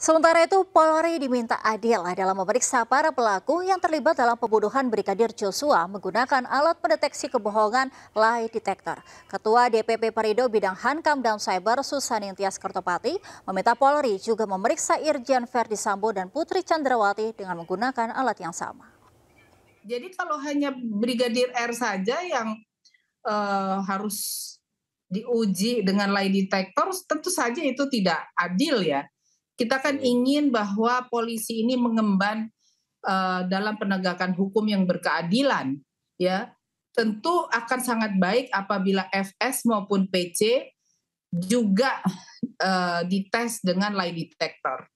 Sementara itu, Polri diminta adil dalam memeriksa para pelaku yang terlibat dalam pembunuhan Brigadir Joshua menggunakan alat pendeteksi kebohongan lie detector. Ketua DPP Perido Bidang Hankam dan Cyber Susan Intias Kertopati meminta Polri juga memeriksa Irjen Verdi Sambo dan Putri Chandrawati dengan menggunakan alat yang sama. Jadi kalau hanya Brigadir R saja yang uh, harus diuji dengan lie detector, tentu saja itu tidak adil ya kita kan ingin bahwa polisi ini mengemban uh, dalam penegakan hukum yang berkeadilan, ya. Tentu akan sangat baik apabila FS maupun PC juga uh, dites dengan lie detector.